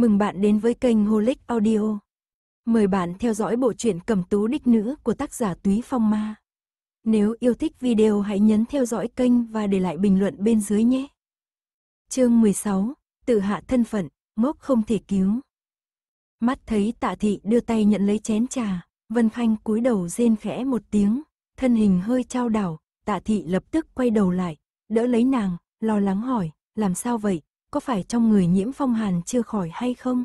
Mừng bạn đến với kênh Holic Audio. Mời bạn theo dõi bộ truyện Cẩm Tú Đích Nữ của tác giả Túy Phong Ma. Nếu yêu thích video hãy nhấn theo dõi kênh và để lại bình luận bên dưới nhé. Chương 16, tự hạ thân phận, mốc không thể cứu. Mắt thấy Tạ thị đưa tay nhận lấy chén trà, Vân Khanh cúi đầu rên khẽ một tiếng, thân hình hơi trao đảo, Tạ thị lập tức quay đầu lại, đỡ lấy nàng, lo lắng hỏi, làm sao vậy, có phải trong người nhiễm phong hàn chưa khỏi hay không?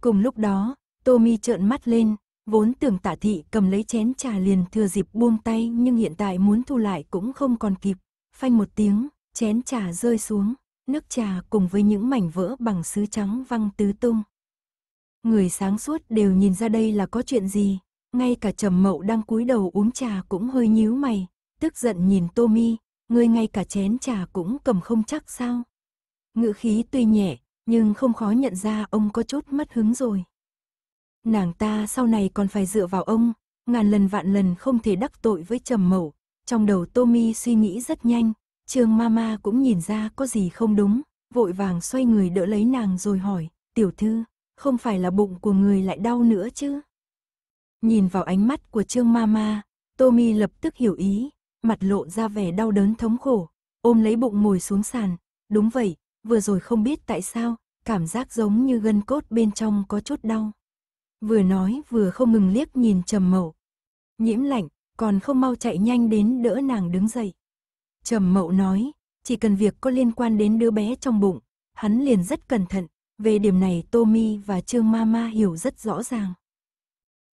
Cùng lúc đó, Tommy trợn mắt lên, vốn tưởng tả thị cầm lấy chén trà liền thừa dịp buông tay nhưng hiện tại muốn thu lại cũng không còn kịp. Phanh một tiếng, chén trà rơi xuống, nước trà cùng với những mảnh vỡ bằng sứ trắng văng tứ tung. Người sáng suốt đều nhìn ra đây là có chuyện gì, ngay cả trầm mậu đang cúi đầu uống trà cũng hơi nhíu mày, tức giận nhìn Tommy, người ngay cả chén trà cũng cầm không chắc sao. Ngữ khí tuy nhẹ, nhưng không khó nhận ra ông có chút mất hứng rồi. Nàng ta sau này còn phải dựa vào ông, ngàn lần vạn lần không thể đắc tội với trầm mẩu. Trong đầu Tommy suy nghĩ rất nhanh, Trương Mama cũng nhìn ra có gì không đúng, vội vàng xoay người đỡ lấy nàng rồi hỏi, tiểu thư, không phải là bụng của người lại đau nữa chứ? Nhìn vào ánh mắt của Trương Mama, Tommy lập tức hiểu ý, mặt lộ ra vẻ đau đớn thống khổ, ôm lấy bụng ngồi xuống sàn, đúng vậy, vừa rồi không biết tại sao, cảm giác giống như gân cốt bên trong có chút đau. Vừa nói vừa không ngừng liếc nhìn Trầm Mậu. Nhiễm lạnh, còn không mau chạy nhanh đến đỡ nàng đứng dậy. Trầm Mậu nói, chỉ cần việc có liên quan đến đứa bé trong bụng, hắn liền rất cẩn thận, về điểm này Tommy và Trương Mama hiểu rất rõ ràng.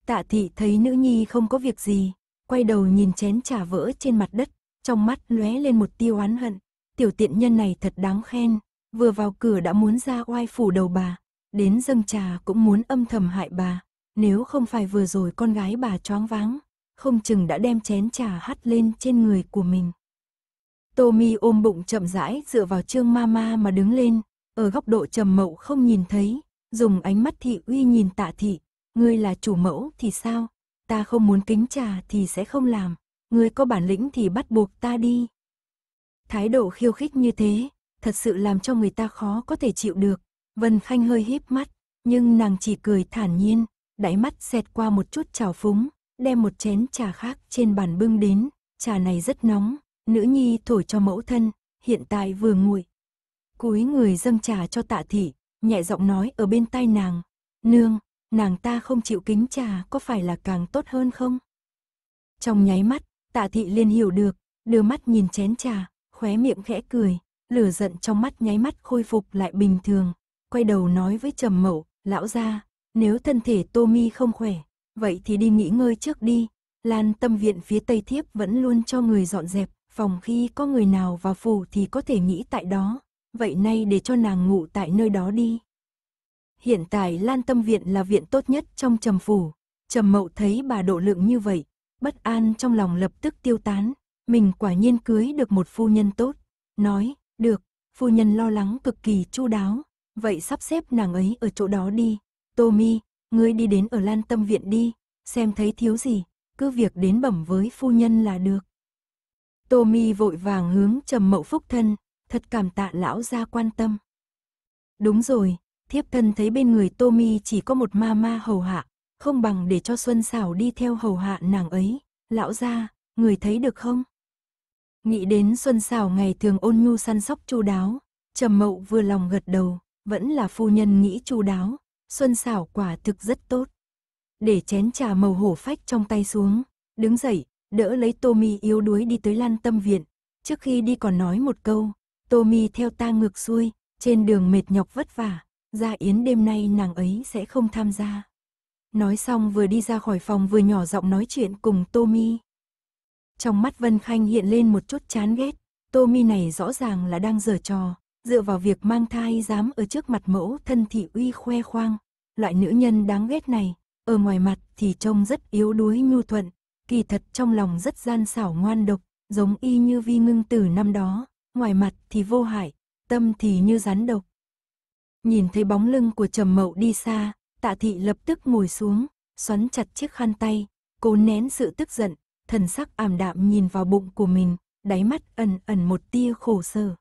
Tạ thị thấy nữ nhi không có việc gì, quay đầu nhìn chén trà vỡ trên mặt đất, trong mắt lóe lên một tiêu oán hận, tiểu tiện nhân này thật đáng khen, vừa vào cửa đã muốn ra oai phủ đầu bà, đến dâng trà cũng muốn âm thầm hại bà, nếu không phải vừa rồi con gái bà choáng váng, không chừng đã đem chén trà hắt lên trên người của mình. Tommy ôm bụng chậm rãi dựa vào trương mama mà đứng lên, ở góc độ trầm mậu không nhìn thấy, dùng ánh mắt thị uy nhìn tạ thị, ngươi là chủ mẫu thì sao, ta không muốn kính trà thì sẽ không làm, ngươi có bản lĩnh thì bắt buộc ta đi. Thái độ khiêu khích như thế, thật sự làm cho người ta khó có thể chịu được. Vân Khanh hơi híp mắt, nhưng nàng chỉ cười thản nhiên, đáy mắt xẹt qua một chút trào phúng, đem một chén trà khác trên bàn bưng đến, trà này rất nóng, nữ nhi thổi cho mẫu thân, hiện tại vừa nguội. Cúi người dâng trà cho tạ thị, nhẹ giọng nói ở bên tai nàng, nương, nàng ta không chịu kính trà có phải là càng tốt hơn không? Trong nháy mắt, tạ thị liền hiểu được, đưa mắt nhìn chén trà, khóe miệng khẽ cười, lửa giận trong mắt nháy mắt khôi phục lại bình thường, quay đầu nói với Trầm Mậu, lão gia, nếu thân thể Tommy không khỏe, vậy thì đi nghỉ ngơi trước đi. Lan tâm viện phía Tây Thiếp vẫn luôn cho người dọn dẹp, phòng khi có người nào vào phủ thì có thể nghỉ tại đó, vậy nay để cho nàng ngủ tại nơi đó đi. Hiện tại Lan tâm viện là viện tốt nhất trong trầm phủ, trầm mậu thấy bà độ lượng như vậy, bất an trong lòng lập tức tiêu tán, mình quả nhiên cưới được một phu nhân tốt, nói, được, phu nhân lo lắng cực kỳ chu đáo, vậy sắp xếp nàng ấy ở chỗ đó đi. Tommy, ngươi đi đến ở Lan Tâm Viện đi, xem thấy thiếu gì, cứ việc đến bẩm với phu nhân là được. Tommy vội vàng hướng trầm mậu phúc thân, thật cảm tạ lão ra quan tâm. Đúng rồi, thiếp thân thấy bên người Tommy chỉ có một ma ma hầu hạ, không bằng để cho Xuân Sảo đi theo hầu hạ nàng ấy. Lão ra, người thấy được không? Nghĩ đến Xuân Sảo ngày thường ôn nhu săn sóc chu đáo, Trầm Mậu vừa lòng gật đầu, vẫn là phu nhân nghĩ chu đáo, Xuân Sảo quả thực rất tốt. Để chén trà màu hổ phách trong tay xuống, đứng dậy, đỡ lấy Tommy yếu đuối đi tới Lan Tâm viện, trước khi đi còn nói một câu, Tommy theo ta ngược xuôi, trên đường mệt nhọc vất vả, gia yến đêm nay nàng ấy sẽ không tham gia. Nói xong vừa đi ra khỏi phòng vừa nhỏ giọng nói chuyện cùng Tommy. Trong mắt Vân Khanh hiện lên một chút chán ghét, Tô Mi này rõ ràng là đang giở trò, dựa vào việc mang thai dám ở trước mặt mẫu thân thị uy khoe khoang. Loại nữ nhân đáng ghét này, ở ngoài mặt thì trông rất yếu đuối nhu thuận, kỳ thật trong lòng rất gian xảo ngoan độc, giống y như vi ngưng tử năm đó, ngoài mặt thì vô hại, tâm thì như rắn độc. Nhìn thấy bóng lưng của trầm mậu đi xa, tạ thị lập tức ngồi xuống, xoắn chặt chiếc khăn tay, cố nén sự tức giận, thần sắc ảm đạm nhìn vào bụng của mình, đáy mắt ẩn ẩn một tia khổ sở.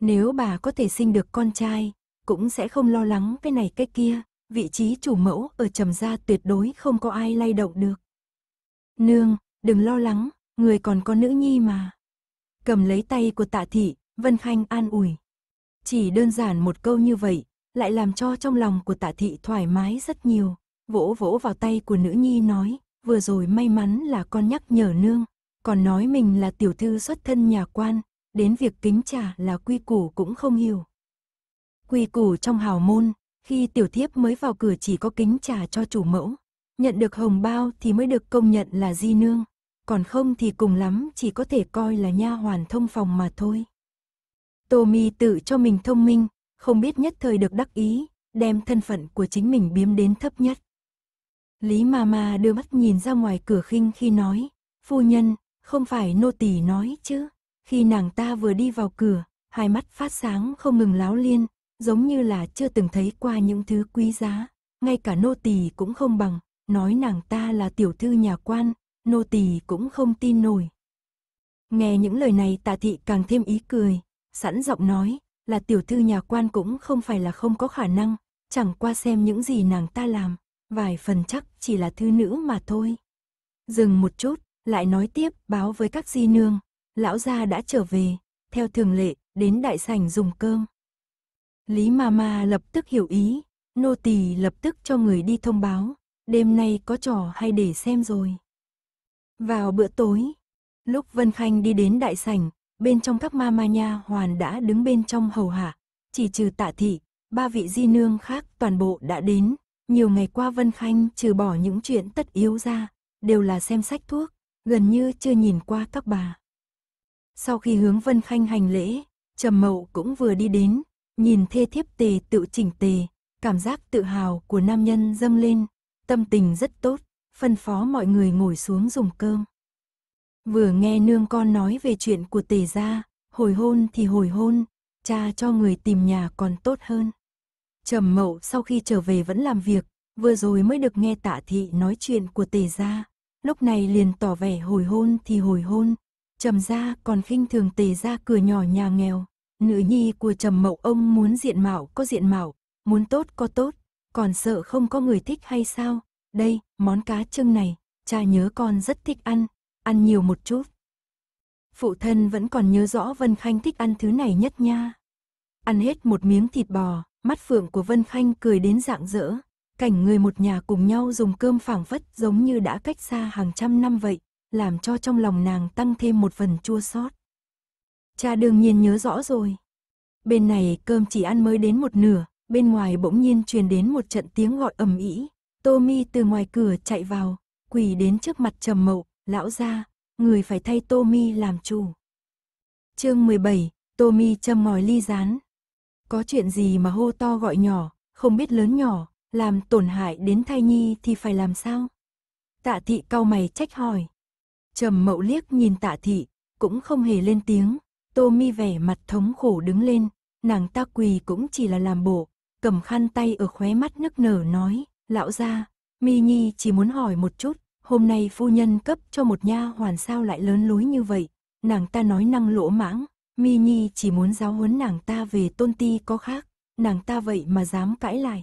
Nếu bà có thể sinh được con trai, cũng sẽ không lo lắng cái này cái kia, vị trí chủ mẫu ở trầm gia tuyệt đối không có ai lay động được. Nương, đừng lo lắng, người còn có nữ nhi mà. Cầm lấy tay của tạ thị, Vân Khanh an ủi. Chỉ đơn giản một câu như vậy, lại làm cho trong lòng của tạ thị thoải mái rất nhiều, vỗ vỗ vào tay của nữ nhi nói, vừa rồi may mắn là con nhắc nhở nương, còn nói mình là tiểu thư xuất thân nhà quan, đến việc kính trả là quy củ cũng không hiểu. Quy củ trong hào môn, khi tiểu thiếp mới vào cửa chỉ có kính trả cho chủ mẫu, nhận được hồng bao thì mới được công nhận là di nương, còn không thì cùng lắm chỉ có thể coi là nha hoàn thông phòng mà thôi. Tô Mi tự cho mình thông minh, không biết nhất thời được đắc ý, đem thân phận của chính mình biếm đến thấp nhất. Lý ma ma đưa mắt nhìn ra ngoài cửa khinh khi nói, phu nhân, không phải nô tỳ nói chứ. Khi nàng ta vừa đi vào cửa, hai mắt phát sáng không ngừng láo liên, giống như là chưa từng thấy qua những thứ quý giá, ngay cả nô tỳ cũng không bằng, nói nàng ta là tiểu thư nhà quan, nô tỳ cũng không tin nổi. Nghe những lời này Tạ thị càng thêm ý cười, sẵn giọng nói, là tiểu thư nhà quan cũng không phải là không có khả năng, chẳng qua xem những gì nàng ta làm, vài phần chắc chỉ là thư nữ mà thôi. Dừng một chút, lại nói tiếp, báo với các di nương, lão gia đã trở về, theo thường lệ, đến đại sảnh dùng cơm. Lý Mama lập tức hiểu ý, nô tỳ lập tức cho người đi thông báo, đêm nay có trò hay để xem rồi. Vào bữa tối, lúc Vân Khanh đi đến đại sảnh, bên trong các ma ma nha hoàn đã đứng bên trong hầu hạ, chỉ trừ tạ thị, ba vị di nương khác toàn bộ đã đến, nhiều ngày qua Vân Khanh trừ bỏ những chuyện tất yếu ra, đều là xem sách thuốc, gần như chưa nhìn qua các bà. Sau khi hướng Vân Khanh hành lễ, Trầm Mậu cũng vừa đi đến, nhìn thê thiếp tề tự chỉnh tề, cảm giác tự hào của nam nhân dâng lên, tâm tình rất tốt, phân phó mọi người ngồi xuống dùng cơm. Vừa nghe nương con nói về chuyện của tề gia, hồi hôn thì hồi hôn, cha cho người tìm nhà còn tốt hơn. Trầm mậu sau khi trở về vẫn làm việc, vừa rồi mới được nghe tạ thị nói chuyện của tề gia, lúc này liền tỏ vẻ hồi hôn thì hồi hôn. Trầm gia còn khinh thường tề gia cửa nhỏ nhà nghèo, nữ nhi của trầm mậu ông muốn diện mạo có diện mạo, muốn tốt có tốt, còn sợ không có người thích hay sao? Đây, món cá trưng này, cha nhớ con rất thích ăn, ăn nhiều một chút. Phụ thân vẫn còn nhớ rõ Vân Khanh thích ăn thứ này nhất nha. Ăn hết một miếng thịt bò, mắt phượng của Vân Khanh cười đến rạng rỡ. Cảnh người một nhà cùng nhau dùng cơm phảng phất giống như đã cách xa hàng trăm năm vậy, làm cho trong lòng nàng tăng thêm một phần chua xót. Cha đương nhiên nhớ rõ rồi. Bên này cơm chỉ ăn mới đến một nửa, bên ngoài bỗng nhiên truyền đến một trận tiếng gọi ầm ĩ. Tommy từ ngoài cửa chạy vào, quỳ đến trước mặt trầm mậu, lão gia, người phải thay Tommy làm chủ. Chương 17, Tommy châm ngòi ly rán, có chuyện gì mà hô to gọi nhỏ, không biết lớn nhỏ, làm tổn hại đến thai nhi thì phải làm sao? Tạ thị cau mày trách hỏi. Trầm mậu liếc nhìn tạ thị, cũng không hề lên tiếng, tô mi vẻ mặt thống khổ đứng lên, nàng ta quỳ cũng chỉ là làm bộ, cầm khăn tay ở khóe mắt nức nở nói, lão ra, mi nhi chỉ muốn hỏi một chút, hôm nay phu nhân cấp cho một nha hoàn sao lại lớn lối như vậy, nàng ta nói năng lỗ mãng, Mi Nhi chỉ muốn giáo huấn nàng ta về tôn ti có khác, nàng ta vậy mà dám cãi lại.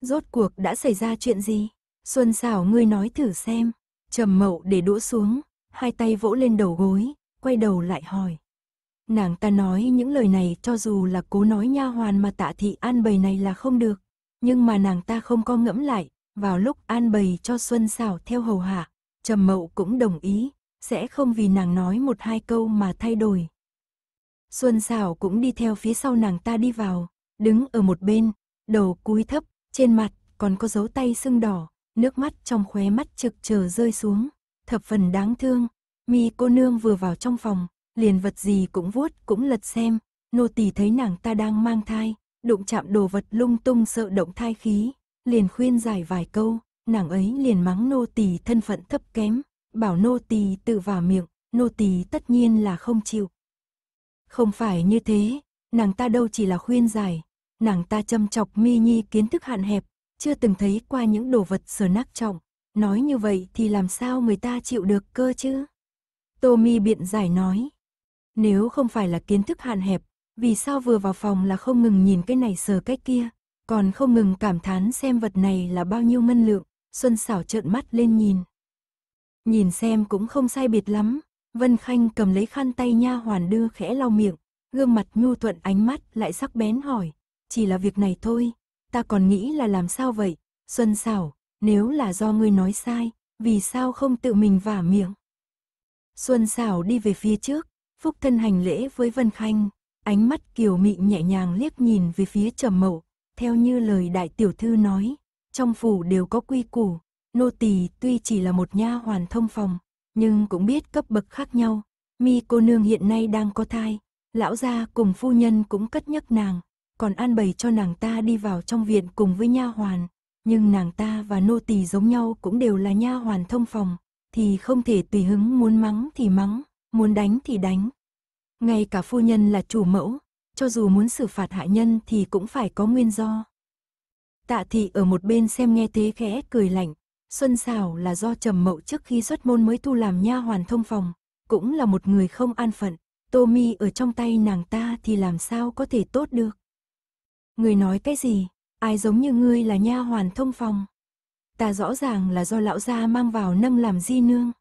Rốt cuộc đã xảy ra chuyện gì? Xuân xảo ngươi nói thử xem. Trầm mậu để đũa xuống, hai tay vỗ lên đầu gối, quay đầu lại hỏi. Nàng ta nói những lời này cho dù là cố nói nha hoàn mà tạ thị an bày này là không được. Nhưng mà nàng ta không có ngẫm lại, vào lúc an bày cho Xuân xảo theo hầu hạ, trầm mậu cũng đồng ý, sẽ không vì nàng nói một hai câu mà thay đổi, Xuân xảo cũng đi theo phía sau nàng ta đi vào, đứng ở một bên, đầu cúi thấp, trên mặt còn có dấu tay sưng đỏ, nước mắt trong khóe mắt trực chờ rơi xuống, thập phần đáng thương. Mi cô nương vừa vào trong phòng, liền vật gì cũng vuốt cũng lật xem, nô tỳ thấy nàng ta đang mang thai, đụng chạm đồ vật lung tung sợ động thai khí, liền khuyên giải vài câu, nàng ấy liền mắng nô tỳ thân phận thấp kém, bảo nô tỳ tự vào miệng, nô tỳ tất nhiên là không chịu, không phải như thế, nàng ta đâu chỉ là khuyên giải, nàng ta châm chọc mi nhi kiến thức hạn hẹp, chưa từng thấy qua những đồ vật sờ nắc trọng. Nói như vậy thì làm sao người ta chịu được cơ chứ? Tô Mi biện giải nói. Nếu không phải là kiến thức hạn hẹp, vì sao vừa vào phòng là không ngừng nhìn cái này sờ cái kia, còn không ngừng cảm thán xem vật này là bao nhiêu ngân lượng, Xuân xảo trợn mắt lên nhìn. Nhìn xem cũng không sai biệt lắm, Vân Khanh cầm lấy khăn tay nha hoàn đưa khẽ lau miệng, gương mặt nhu thuận ánh mắt lại sắc bén hỏi, chỉ là việc này thôi, ta còn nghĩ là làm sao vậy, Xuân Sảo, nếu là do ngươi nói sai, vì sao không tự mình vả miệng? Xuân Sảo đi về phía trước, Phúc thân hành lễ với Vân Khanh, ánh mắt kiều mị nhẹ nhàng liếc nhìn về phía trầm mậu, theo như lời đại tiểu thư nói, trong phủ đều có quy củ, nô tỳ tuy chỉ là một nha hoàn thông phòng, nhưng cũng biết cấp bậc khác nhau. Mi cô nương hiện nay đang có thai, lão gia cùng phu nhân cũng cất nhắc nàng, còn an bày cho nàng ta đi vào trong viện cùng với nha hoàn, nhưng nàng ta và nô tỳ giống nhau cũng đều là nha hoàn thông phòng, thì không thể tùy hứng muốn mắng thì mắng, muốn đánh thì đánh. Ngay cả phu nhân là chủ mẫu, cho dù muốn xử phạt hạ nhân thì cũng phải có nguyên do. Tạ thị ở một bên xem nghe thế khẽ cười lạnh, Xuân Sảo là do Trầm Mậu trước khi xuất môn mới thu làm nha hoàn thông phòng, cũng là một người không an phận, Tô Mi ở trong tay nàng ta thì làm sao có thể tốt được. Người nói cái gì, ai giống như ngươi là nha hoàn thông phòng. Ta rõ ràng là do lão gia mang vào nâng làm di nương.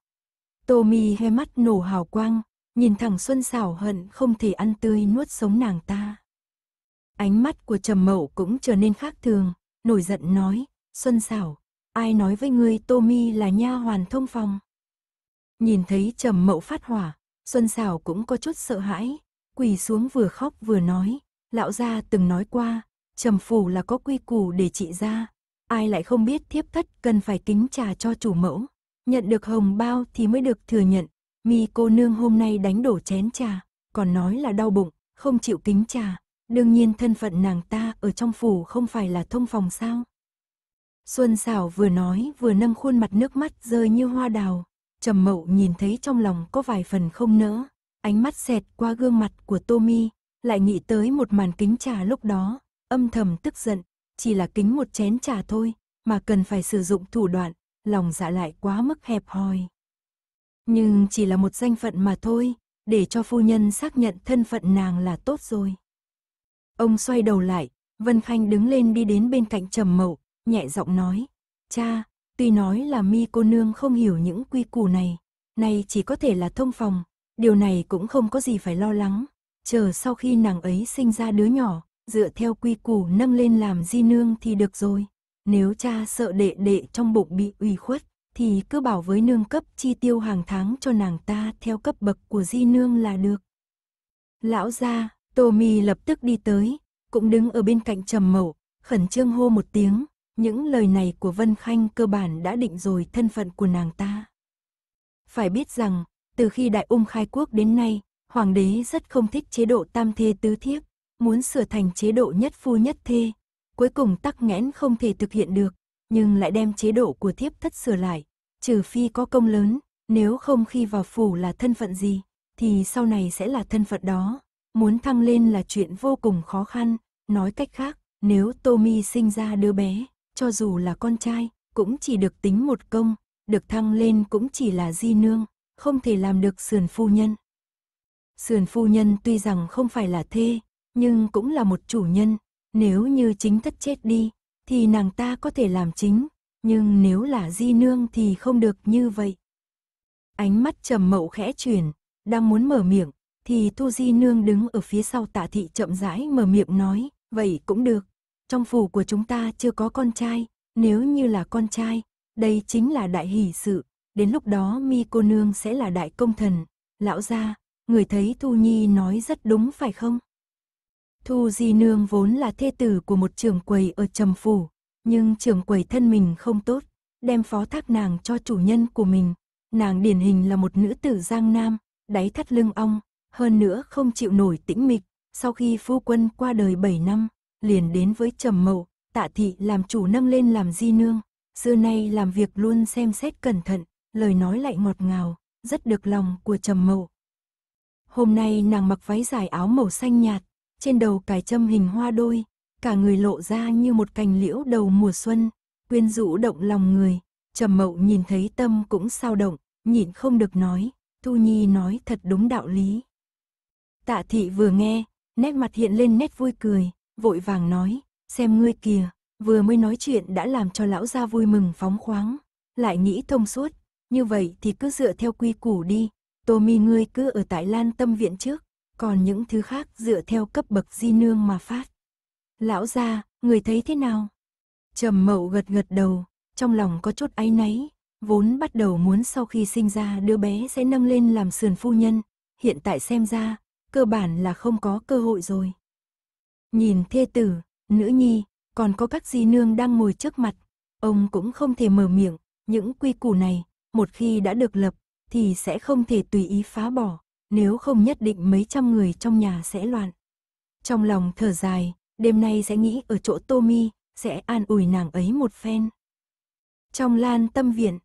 Tô Mi hai mắt nổ hào quang, nhìn thẳng Xuân Sảo hận không thể ăn tươi nuốt sống nàng ta. Ánh mắt của Trầm Mậu cũng trở nên khác thường, nổi giận nói, Xuân Sảo, Ai nói với ngươi Tommy là nha hoàn thông phòng? Nhìn thấy trầm mậu phát hỏa, Xuân Sảo cũng có chút sợ hãi, quỳ xuống vừa khóc vừa nói, lão gia từng nói qua, trầm phủ là có quy củ để trị ra, ai lại không biết thiếp thất cần phải kính trà cho chủ mẫu, nhận được hồng bao thì mới được thừa nhận, mi cô nương hôm nay đánh đổ chén trà, còn nói là đau bụng, không chịu kính trà, đương nhiên thân phận nàng ta ở trong phủ không phải là thông phòng sao. Xuân xảo vừa nói vừa nâng khuôn mặt nước mắt rơi như hoa đào. Trầm mậu nhìn thấy trong lòng có vài phần không nỡ. Ánh mắt xẹt qua gương mặt của Tommy, lại nghĩ tới một màn kính trà lúc đó. Âm thầm tức giận, chỉ là kính một chén trà thôi, mà cần phải sử dụng thủ đoạn, lòng dạ lại quá mức hẹp hòi. Nhưng chỉ là một danh phận mà thôi, để cho phu nhân xác nhận thân phận nàng là tốt rồi. Ông xoay đầu lại, Vân Khanh đứng lên đi đến bên cạnh Trầm Mậu, nhẹ giọng nói, cha, tuy nói là mi cô nương không hiểu những quy củ này, nay chỉ có thể là thông phòng, điều này cũng không có gì phải lo lắng, chờ sau khi nàng ấy sinh ra đứa nhỏ, dựa theo quy củ nâng lên làm di nương thì được rồi, nếu cha sợ đệ đệ trong bụng bị ủy khuất, thì cứ bảo với nương cấp chi tiêu hàng tháng cho nàng ta theo cấp bậc của di nương là được. Lão gia, Tô Mi lập tức đi tới, cũng đứng ở bên cạnh trầm mẩu, khẩn trương hô một tiếng, những lời này của Vân Khanh cơ bản đã định rồi thân phận của nàng ta. Phải biết rằng, từ khi Đại Ung khai quốc đến nay, Hoàng đế rất không thích chế độ tam thê tứ thiếp, muốn sửa thành chế độ nhất phu nhất thê. Cuối cùng tắc nghẽn không thể thực hiện được, nhưng lại đem chế độ của thiếp thất sửa lại, trừ phi có công lớn, nếu không khi vào phủ là thân phận gì, thì sau này sẽ là thân phận đó. Muốn thăng lên là chuyện vô cùng khó khăn, nói cách khác, nếu Tommy sinh ra đứa bé, cho dù là con trai, cũng chỉ được tính một công, được thăng lên cũng chỉ là di nương, không thể làm được sườn phu nhân. Sườn phu nhân tuy rằng không phải là thê, nhưng cũng là một chủ nhân, nếu như chính thất chết đi, thì nàng ta có thể làm chính, nhưng nếu là di nương thì không được như vậy. Ánh mắt trầm mậu khẽ chuyển, đang muốn mở miệng, thì Thu Di Nương đứng ở phía sau tạ thị chậm rãi mở miệng nói, vậy cũng được trong phủ của chúng ta chưa có con trai, nếu như là con trai, đây chính là đại hỷ sự, đến lúc đó mi cô nương sẽ là đại công thần, lão gia, người thấy Thu Nhi nói rất đúng phải không? Thu Di Nương vốn là thê tử của một trưởng quầy ở Trầm Phủ, nhưng trưởng quầy thân mình không tốt, đem phó thác nàng cho chủ nhân của mình. Nàng điển hình là một nữ tử giang nam, đáy thắt lưng ong, hơn nữa không chịu nổi tĩnh mịch, sau khi phu quân qua đời 7 năm, liền đến với trầm mậu, tạ thị làm chủ nâng lên làm di nương, xưa nay làm việc luôn xem xét cẩn thận, lời nói lại ngọt ngào, rất được lòng của trầm mậu. Hôm nay nàng mặc váy dài áo màu xanh nhạt, trên đầu cài châm hình hoa đôi, cả người lộ ra như một cành liễu đầu mùa xuân, quyến rũ động lòng người, trầm mậu nhìn thấy tâm cũng sao động, nhịn không được nói, Thu Nhi nói thật đúng đạo lý. Tạ thị vừa nghe, nét mặt hiện lên nét vui cười, vội vàng nói, xem ngươi kìa, vừa mới nói chuyện đã làm cho lão gia vui mừng phóng khoáng, lại nghĩ thông suốt, như vậy thì cứ dựa theo quy củ đi, tô mi ngươi cứ ở tại lan tâm viện trước, còn những thứ khác dựa theo cấp bậc di nương mà phát. Lão gia, người thấy thế nào? Trầm mậu gật gật đầu, trong lòng có chút áy náy, vốn bắt đầu muốn sau khi sinh ra đứa bé sẽ nâng lên làm sườn phu nhân, hiện tại xem ra, cơ bản là không có cơ hội rồi. Nhìn thê tử, nữ nhi, còn có các di nương đang ngồi trước mặt, ông cũng không thể mở miệng, những quy củ này, một khi đã được lập, thì sẽ không thể tùy ý phá bỏ, nếu không nhất định mấy trăm người trong nhà sẽ loạn. Trong lòng thở dài, đêm nay sẽ nghĩ ở chỗ Tommy, sẽ an ủi nàng ấy một phen. Trong lan tâm viện,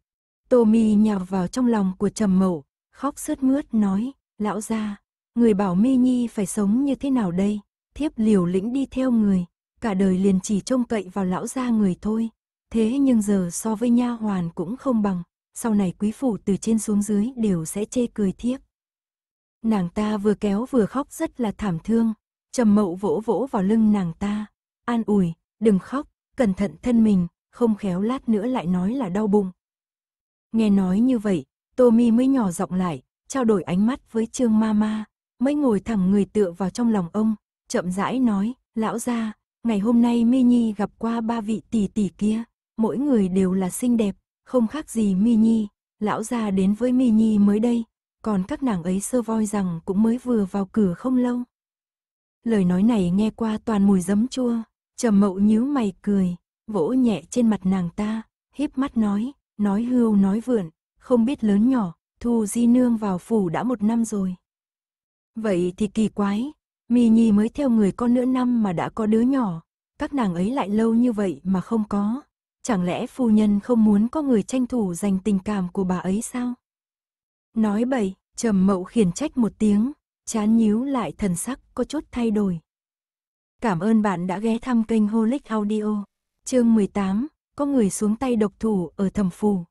Tommy nhào vào trong lòng của trầm mậu, khóc sướt mướt nói, lão gia, người bảo mi nhi phải sống như thế nào đây? thiếp liều lĩnh đi theo người, cả đời liền chỉ trông cậy vào lão gia người thôi. Thế nhưng giờ so với nha hoàn cũng không bằng, sau này quý phủ từ trên xuống dưới đều sẽ chê cười thiếp. Nàng ta vừa kéo vừa khóc rất là thảm thương, trầm mậu vỗ vỗ vào lưng nàng ta, an ủi, đừng khóc, cẩn thận thân mình, không khéo lát nữa lại nói là đau bụng. Nghe nói như vậy, Tô Mi mới nhỏ giọng lại, trao đổi ánh mắt với Trương Mama, mới ngồi thẳng người tựa vào trong lòng ông, chậm rãi nói, lão gia, ngày hôm nay Mi Nhi gặp qua ba vị tỷ tỷ kia, mỗi người đều là xinh đẹp, không khác gì Mi Nhi, lão gia đến với Mi Nhi mới đây, còn các nàng ấy sơ voi rằng cũng mới vừa vào cửa không lâu. Lời nói này nghe qua toàn mùi giấm chua, trầm mậu nhíu mày cười, vỗ nhẹ trên mặt nàng ta, híp mắt nói, nói hưu nói vượn, không biết lớn nhỏ, thu di nương vào phủ đã một năm rồi. Vậy thì kỳ quái, Mi Nhi mới theo người con nửa năm mà đã có đứa nhỏ, các nàng ấy lại lâu như vậy mà không có. Chẳng lẽ phu nhân không muốn có người tranh thủ giành tình cảm của bà ấy sao? Nói bậy, trầm mậu khiển trách một tiếng, chán nhíu lại thần sắc có chút thay đổi. Cảm ơn bạn đã ghé thăm kênh Holic Audio. Chương 18, có người xuống tay độc thủ ở thầm phù.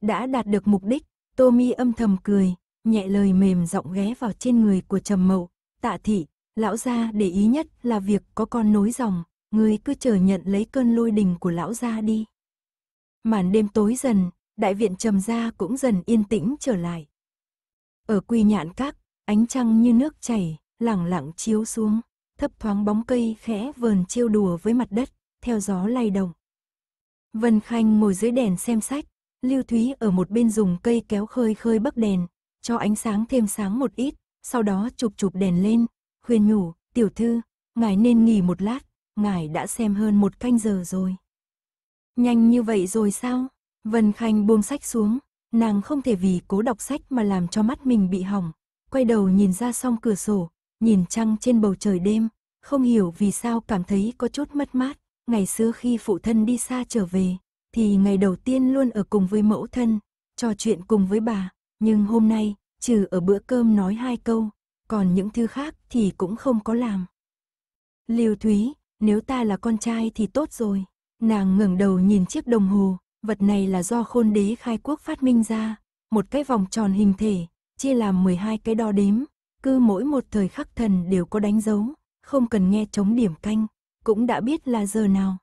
Đã đạt được mục đích, Tommy âm thầm cười, nhẹ lời mềm giọng ghé vào trên người của Trầm Mậu, tạ thị, lão gia để ý nhất là việc có con nối dòng, người cứ chờ nhận lấy cơn lôi đình của lão gia đi. Màn đêm tối dần, đại viện trầm gia cũng dần yên tĩnh trở lại. Ở quy nhạn các, ánh trăng như nước chảy, lẳng lặng chiếu xuống, thấp thoáng bóng cây khẽ vờn trêu đùa với mặt đất, theo gió lay động. Vân Khanh ngồi dưới đèn xem sách, Lưu Thúy ở một bên dùng cây kéo khơi khơi bấc đèn, cho ánh sáng thêm sáng một ít, sau đó chụp chụp đèn lên, khuyên nhủ, tiểu thư, ngài nên nghỉ một lát, ngài đã xem hơn một canh giờ rồi. Nhanh như vậy rồi sao? Vân Khanh buông sách xuống, nàng không thể vì cố đọc sách mà làm cho mắt mình bị hỏng. Quay đầu nhìn ra song cửa sổ, nhìn trăng trên bầu trời đêm, không hiểu vì sao cảm thấy có chút mất mát. Ngày xưa khi phụ thân đi xa trở về, thì ngày đầu tiên luôn ở cùng với mẫu thân, trò chuyện cùng với bà. Nhưng hôm nay, trừ ở bữa cơm nói hai câu, còn những thứ khác thì cũng không có làm. Liêu Thúy, nếu ta là con trai thì tốt rồi. Nàng ngẩng đầu nhìn chiếc đồng hồ, vật này là do khôn đế khai quốc phát minh ra, một cái vòng tròn hình thể, chia làm 12 cái đo đếm, cứ mỗi một thời khắc thần đều có đánh dấu, không cần nghe chống điểm canh, cũng đã biết là giờ nào.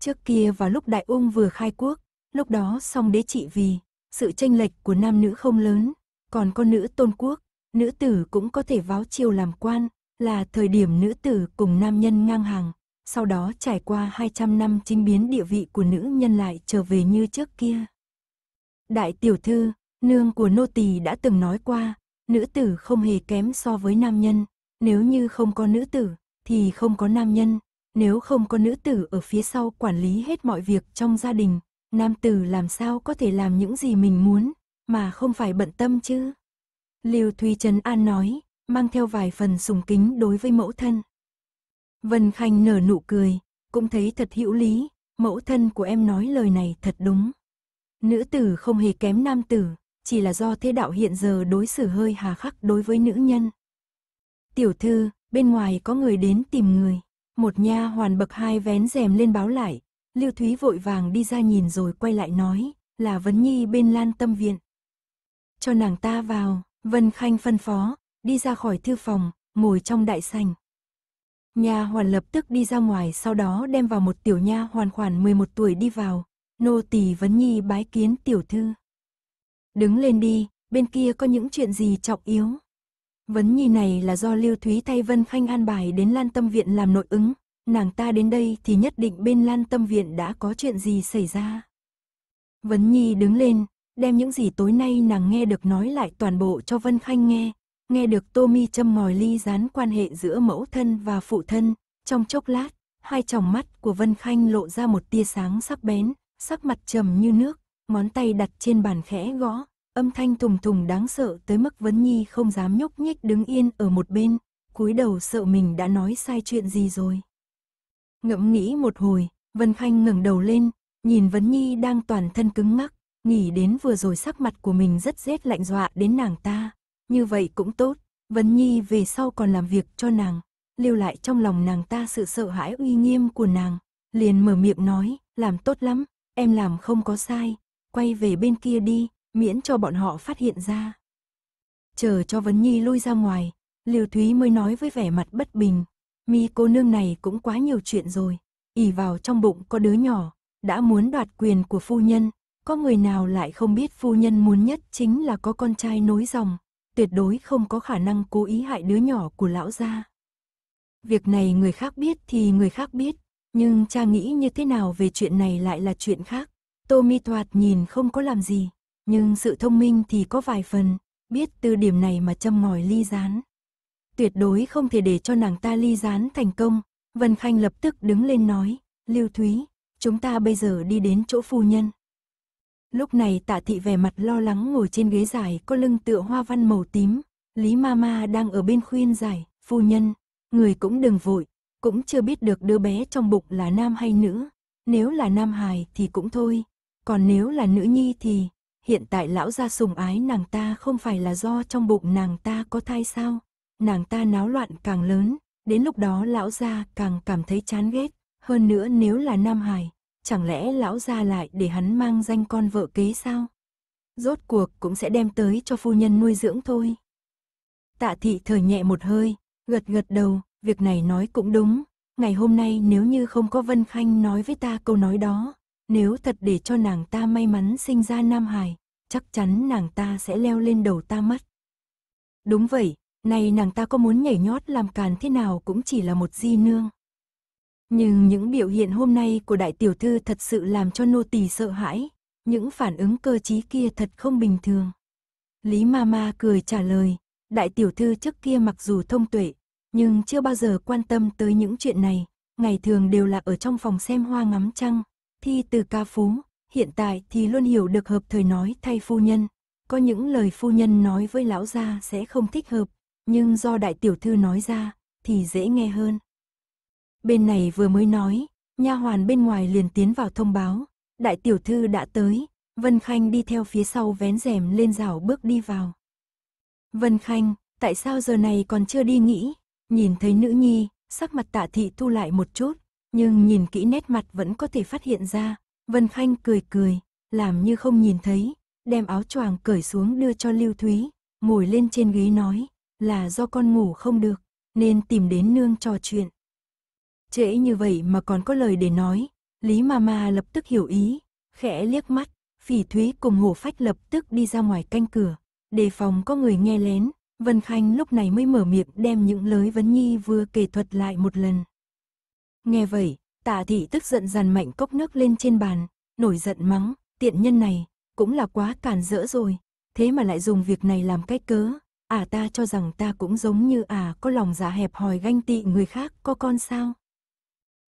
Trước kia vào lúc Đại Ung vừa khai quốc, lúc đó song đế trị vì sự tranh lệch của nam nữ không lớn, còn có nữ tôn quốc, nữ tử cũng có thể váo chiều làm quan, là thời điểm nữ tử cùng nam nhân ngang hàng, sau đó trải qua 200 năm chính biến địa vị của nữ nhân lại trở về như trước kia. Đại tiểu thư, nương của nô tỳ đã từng nói qua, nữ tử không hề kém so với nam nhân, nếu như không có nữ tử thì không có nam nhân, nếu không có nữ tử ở phía sau quản lý hết mọi việc trong gia đình, nam tử làm sao có thể làm những gì mình muốn, mà không phải bận tâm chứ. Lưu Thúy Trấn An nói, mang theo vài phần sùng kính đối với mẫu thân. Vân Khanh nở nụ cười, cũng thấy thật hữu lý, mẫu thân của em nói lời này thật đúng. Nữ tử không hề kém nam tử, chỉ là do thế đạo hiện giờ đối xử hơi hà khắc đối với nữ nhân. Tiểu thư, bên ngoài có người đến tìm người. Một nha hoàn bậc hai vén rèm lên báo lại, Lưu Thúy vội vàng đi ra nhìn rồi quay lại nói, là Vấn Nhi bên Lan Tâm Viện cho nàng ta vào, Vân Khanh phân phó, đi ra khỏi thư phòng, ngồi trong đại sảnh. Nhà hoàn lập tức đi ra ngoài sau đó đem vào một tiểu nha hoàn khoảng 11 tuổi đi vào, nô tỳ vấn nhi bái kiến tiểu thư. Đứng lên đi, bên kia có những chuyện gì trọng yếu. Vấn nhi này là do Lưu Thúy thay Vân Khanh an bài đến Lan Tâm Viện làm nội ứng, nàng ta đến đây thì nhất định bên Lan Tâm Viện đã có chuyện gì xảy ra. Vấn nhi đứng lên, đem những gì tối nay nàng nghe được nói lại toàn bộ cho Vân Khanh nghe. Nghe được Tommy châm ngòi ly gián quan hệ giữa mẫu thân và phụ thân, trong chốc lát, hai tròng mắt của Vân Khanh lộ ra một tia sáng sắc bén, sắc mặt trầm như nước, ngón tay đặt trên bàn khẽ gõ, âm thanh thùng thùng đáng sợ tới mức Vân Nhi không dám nhúc nhích đứng yên ở một bên, cúi đầu sợ mình đã nói sai chuyện gì rồi. Ngẫm nghĩ một hồi, Vân Khanh ngẩng đầu lên, nhìn Vân Nhi đang toàn thân cứng ngắc, Nghĩ đến vừa rồi sắc mặt của mình rất rét lạnh dọa đến nàng ta. Như vậy cũng tốt, Vân Nhi về sau còn làm việc cho nàng. Lưu lại trong lòng nàng ta sự sợ hãi uy nghiêm của nàng. Liền mở miệng nói, làm tốt lắm, em làm không có sai. Quay về bên kia đi, miễn cho bọn họ phát hiện ra. Chờ cho Vân Nhi lui ra ngoài, Liêu Thúy mới nói với vẻ mặt bất bình. Mi cô nương này cũng quá nhiều chuyện rồi, ỉ vào trong bụng có đứa nhỏ, đã muốn đoạt quyền của phu nhân, có người nào lại không biết phu nhân muốn nhất chính là có con trai nối dòng, tuyệt đối không có khả năng cố ý hại đứa nhỏ của lão gia. Việc này người khác biết thì người khác biết, nhưng cha nghĩ như thế nào về chuyện này lại là chuyện khác. Tô mi toạt nhìn không có làm gì, nhưng sự thông minh thì có vài phần, biết từ điểm này mà châm ngòi ly gián. Tuyệt đối không thể để cho nàng ta ly gián thành công, Vân Khanh lập tức đứng lên nói, Lưu Thúy, chúng ta bây giờ đi đến chỗ phu nhân. Lúc này tạ thị vẻ mặt lo lắng ngồi trên ghế dài có lưng tựa hoa văn màu tím. Lý Mama đang ở bên khuyên giải, phu nhân, người cũng đừng vội, cũng chưa biết được đứa bé trong bụng là nam hay nữ. Nếu là nam hài thì cũng thôi, còn nếu là nữ nhi thì, hiện tại lão gia sùng ái nàng ta không phải là do trong bụng nàng ta có thai sao. Nàng ta náo loạn càng lớn, đến lúc đó lão gia càng cảm thấy chán ghét, hơn nữa nếu là nam hài, chẳng lẽ lão ra lại để hắn mang danh con vợ kế sao? Rốt cuộc cũng sẽ đem tới cho phu nhân nuôi dưỡng thôi. Tạ thị thở nhẹ một hơi, gật gật đầu, việc này nói cũng đúng. Ngày hôm nay nếu như không có Vân Khanh nói với ta câu nói đó, nếu thật để cho nàng ta may mắn sinh ra Nam Hải, chắc chắn nàng ta sẽ leo lên đầu ta mất. Đúng vậy, nay nàng ta có muốn nhảy nhót làm càn thế nào cũng chỉ là một di nương. Nhưng những biểu hiện hôm nay của đại tiểu thư thật sự làm cho nô tỳ sợ hãi, những phản ứng cơ trí kia thật không bình thường. Lý Mama cười trả lời, đại tiểu thư trước kia mặc dù thông tuệ, nhưng chưa bao giờ quan tâm tới những chuyện này, ngày thường đều là ở trong phòng xem hoa ngắm trăng, thi từ ca phú, hiện tại thì luôn hiểu được hợp thời nói thay phu nhân, có những lời phu nhân nói với lão gia sẽ không thích hợp, nhưng do đại tiểu thư nói ra thì dễ nghe hơn. Bên này vừa mới nói, nha hoàn bên ngoài liền tiến vào thông báo, đại tiểu thư đã tới, Vân Khanh đi theo phía sau vén rèm lên rào bước đi vào. Vân Khanh, tại sao giờ này còn chưa đi nghĩ, nhìn thấy nữ nhi, sắc mặt tạ thị thu lại một chút, nhưng nhìn kỹ nét mặt vẫn có thể phát hiện ra, Vân Khanh cười cười, làm như không nhìn thấy, đem áo choàng cởi xuống đưa cho Lưu Thúy, ngồi lên trên ghế nói, là do con ngủ không được, nên tìm đến nương trò chuyện, Trễ như vậy mà còn có lời để nói, Lý Mama lập tức hiểu ý, khẽ liếc mắt, Phỉ Thúy cùng Hồ Phách lập tức đi ra ngoài canh cửa, đề phòng có người nghe lén, Vân Khanh lúc này mới mở miệng đem những lời vấn nhi vừa kể thuật lại một lần. Nghe vậy, Tạ thị tức giận dằn mạnh cốc nước lên trên bàn, nổi giận mắng, tiện nhân này, cũng là quá càn rỡ rồi, thế mà lại dùng việc này làm cái cớ, à ta cho rằng ta cũng giống như à có lòng giả dạ hẹp hòi ganh tị người khác có con sao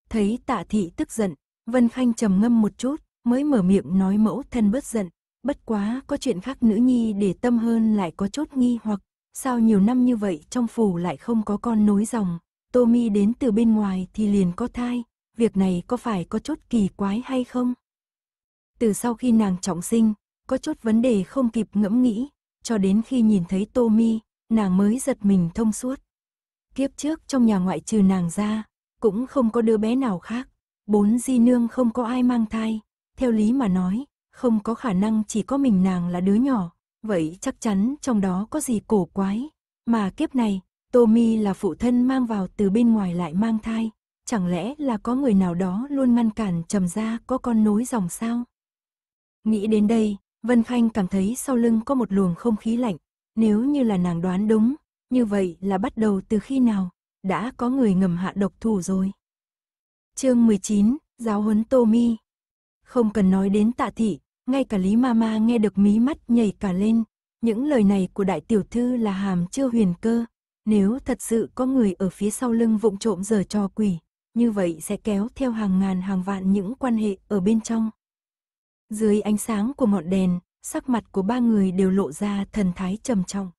thấy tạ thị tức giận, Vân Khanh trầm ngâm một chút, mới mở miệng nói mẫu thân bớt giận, bất quá có chuyện khác nữ nhi để tâm hơn lại có chút nghi hoặc, sao nhiều năm như vậy trong phủ lại không có con nối dòng, Tô Mi đến từ bên ngoài thì liền có thai, việc này có phải có chút kỳ quái hay không? Từ sau khi nàng trọng sinh, có chút vấn đề không kịp ngẫm nghĩ, cho đến khi nhìn thấy Tô Mi, nàng mới giật mình thông suốt. Kiếp trước trong nhà ngoại trừ nàng ra, cũng không có đứa bé nào khác. Bốn di nương không có ai mang thai, theo lý mà nói, không có khả năng chỉ có mình nàng là đứa nhỏ, vậy chắc chắn trong đó có gì cổ quái. Mà kiếp này, Tommy là phụ thân mang vào từ bên ngoài lại mang thai, chẳng lẽ là có người nào đó luôn ngăn cản trầm ra có con nối dòng sao? Nghĩ đến đây, Vân Khanh cảm thấy sau lưng có một luồng không khí lạnh, nếu như là nàng đoán đúng, như vậy là bắt đầu từ khi nào? đã có người ngầm hạ độc thủ rồi. Chương 19, giáo huấn Tô Mi. Không cần nói đến Tạ thị, ngay cả Lý Mama nghe được mí mắt nhảy cả lên, những lời này của đại tiểu thư là hàm chưa huyền cơ, nếu thật sự có người ở phía sau lưng vụng trộm giở trò quỷ, như vậy sẽ kéo theo hàng ngàn hàng vạn những quan hệ ở bên trong. Dưới ánh sáng của ngọn đèn, sắc mặt của ba người đều lộ ra thần thái trầm trọng.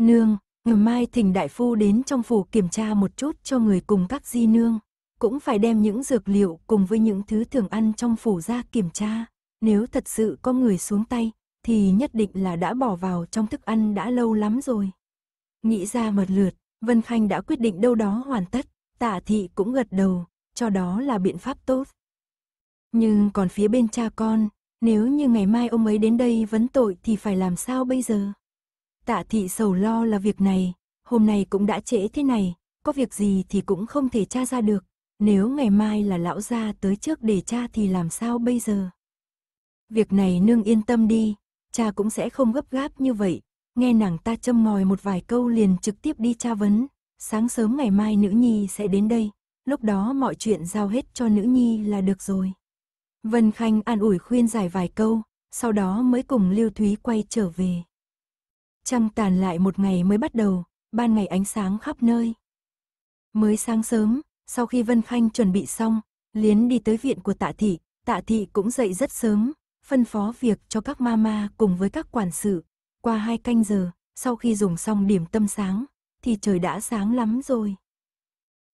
Nương, Ngày mai thỉnh đại phu đến trong phủ kiểm tra một chút cho người cùng các di nương. Cũng phải đem những dược liệu cùng với những thứ thường ăn trong phủ ra kiểm tra. Nếu thật sự có người xuống tay, thì nhất định là đã bỏ vào trong thức ăn đã lâu lắm rồi. Nghĩ ra một lượt, Vân Khanh đã quyết định đâu đó hoàn tất, tạ thị cũng gật đầu, cho đó là biện pháp tốt. Nhưng còn phía bên cha con, nếu như ngày mai ông ấy đến đây vấn tội thì phải làm sao bây giờ? Tạ thị sầu lo là việc này, hôm nay cũng đã trễ thế này, có việc gì thì cũng không thể tra ra được, nếu ngày mai là lão gia tới trước để tra thì làm sao bây giờ? Việc này nương yên tâm đi, cha cũng sẽ không gấp gáp như vậy, nghe nàng ta châm ngòi một vài câu liền trực tiếp đi tra vấn, sáng sớm ngày mai nữ nhi sẽ đến đây, lúc đó mọi chuyện giao hết cho nữ nhi là được rồi. Vân Khanh an ủi khuyên giải vài câu, sau đó mới cùng Lưu Thúy quay trở về. Trăng tàn lại một ngày mới bắt đầu, ban ngày ánh sáng khắp nơi. Mới sáng sớm, sau khi Vân Khanh chuẩn bị xong, Liến đi tới viện của tạ thị, tạ thị cũng dậy rất sớm, phân phó việc cho các ma ma cùng với các quản sự. Qua hai canh giờ, sau khi dùng xong điểm tâm sáng, thì trời đã sáng lắm rồi.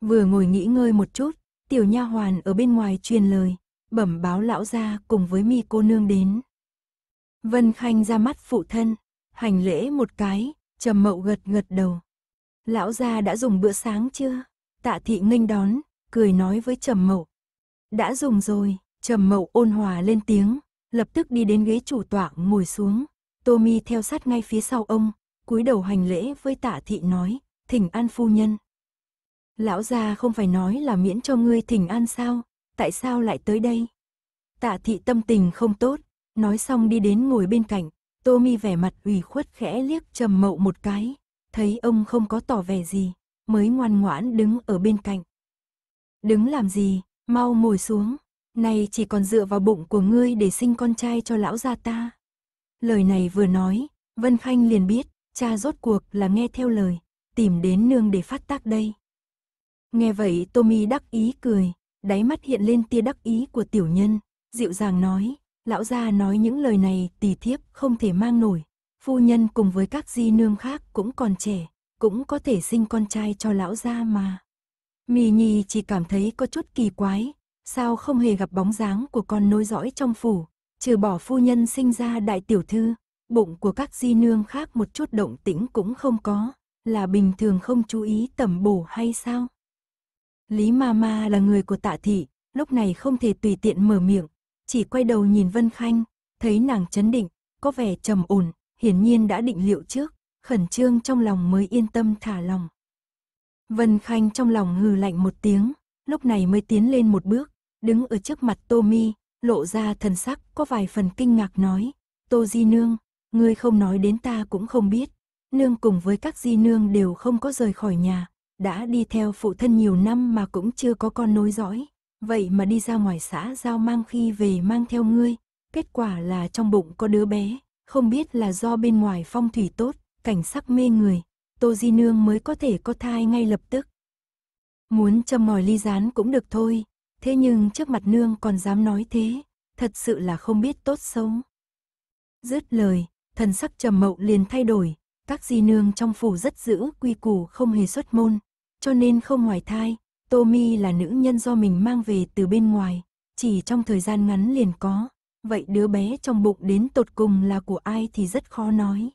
Vừa ngồi nghỉ ngơi một chút, tiểu nha hoàn ở bên ngoài truyền lời, bẩm báo lão gia cùng với mi cô nương đến. Vân Khanh ra mắt phụ thân, hành lễ một cái, trầm mậu gật gật đầu. Lão gia đã dùng bữa sáng chưa? Tạ thị nghênh đón, cười nói với trầm mậu. Đã dùng rồi, trầm mậu ôn hòa lên tiếng, lập tức đi đến ghế chủ tọa ngồi xuống. Tommy theo sát ngay phía sau ông, cúi đầu hành lễ với tạ thị nói, thỉnh an phu nhân. Lão gia không phải nói là miễn cho ngươi thỉnh an sao, tại sao lại tới đây? Tạ thị tâm tình không tốt, nói xong đi đến ngồi bên cạnh, Tommy vẻ mặt ủy khuất khẽ liếc trầm mậu một cái, thấy ông không có tỏ vẻ gì, mới ngoan ngoãn đứng ở bên cạnh. Đứng làm gì, mau ngồi xuống, này chỉ còn dựa vào bụng của ngươi để sinh con trai cho lão gia ta. Lời này vừa nói, Vân Khanh liền biết, cha rốt cuộc là nghe theo lời, tìm đến nương để phát tác đây. Nghe vậy Tommy đắc ý cười, đáy mắt hiện lên tia đắc ý của tiểu nhân, dịu dàng nói, Lão gia nói những lời này tỷ thiếp không thể mang nổi. Phu nhân cùng với các di nương khác cũng còn trẻ, cũng có thể sinh con trai cho lão gia mà. Mì nhì chỉ cảm thấy có chút kỳ quái, sao không hề gặp bóng dáng của con nối dõi trong phủ, trừ bỏ phu nhân sinh ra đại tiểu thư, bụng của các di nương khác một chút động tĩnh cũng không có, là bình thường không chú ý tẩm bổ hay sao? Lý Mama là người của tạ thị, lúc này không thể tùy tiện mở miệng, chỉ quay đầu nhìn Vân Khanh, thấy nàng chấn định, có vẻ trầm ổn, hiển nhiên đã định liệu trước, khẩn trương trong lòng mới yên tâm thả lòng. Vân Khanh trong lòng hừ lạnh một tiếng, lúc này mới tiến lên một bước, đứng ở trước mặt Mi lộ ra thần sắc có vài phần kinh ngạc nói, Tô Di Nương, ngươi không nói đến ta cũng không biết, nương cùng với các di nương đều không có rời khỏi nhà, đã đi theo phụ thân nhiều năm mà cũng chưa có con nối dõi, Vậy mà đi ra ngoài xã giao mang khi về mang theo ngươi, kết quả là trong bụng có đứa bé, không biết là do bên ngoài phong thủy tốt, cảnh sắc mê người, Tô Di Nương mới có thể có thai ngay lập tức. Muốn châm ngòi ly rán cũng được thôi, thế nhưng trước mặt nương còn dám nói thế, thật sự là không biết tốt xấu. Dứt lời, thần sắc trầm mậu liền thay đổi, các di nương trong phủ rất giữ quy củ không hề xuất môn, cho nên không ngoài thai, Tommy là nữ nhân do mình mang về từ bên ngoài, chỉ trong thời gian ngắn liền có, vậy đứa bé trong bụng đến tột cùng là của ai thì rất khó nói.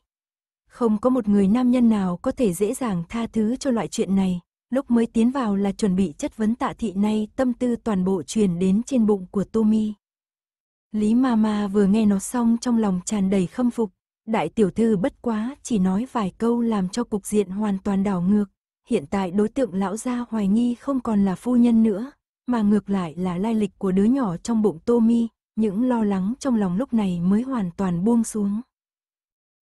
Không có một người nam nhân nào có thể dễ dàng tha thứ cho loại chuyện này, lúc mới tiến vào là chuẩn bị chất vấn tạ thị nay tâm tư toàn bộ truyền đến trên bụng của Tommy. Lý Mama vừa nghe nó xong trong lòng tràn đầy khâm phục, đại tiểu thư bất quá chỉ nói vài câu làm cho cục diện hoàn toàn đảo ngược, hiện tại đối tượng lão gia hoài nghi không còn là phu nhân nữa, mà ngược lại là lai lịch của đứa nhỏ trong bụng Tommy, những lo lắng trong lòng lúc này mới hoàn toàn buông xuống.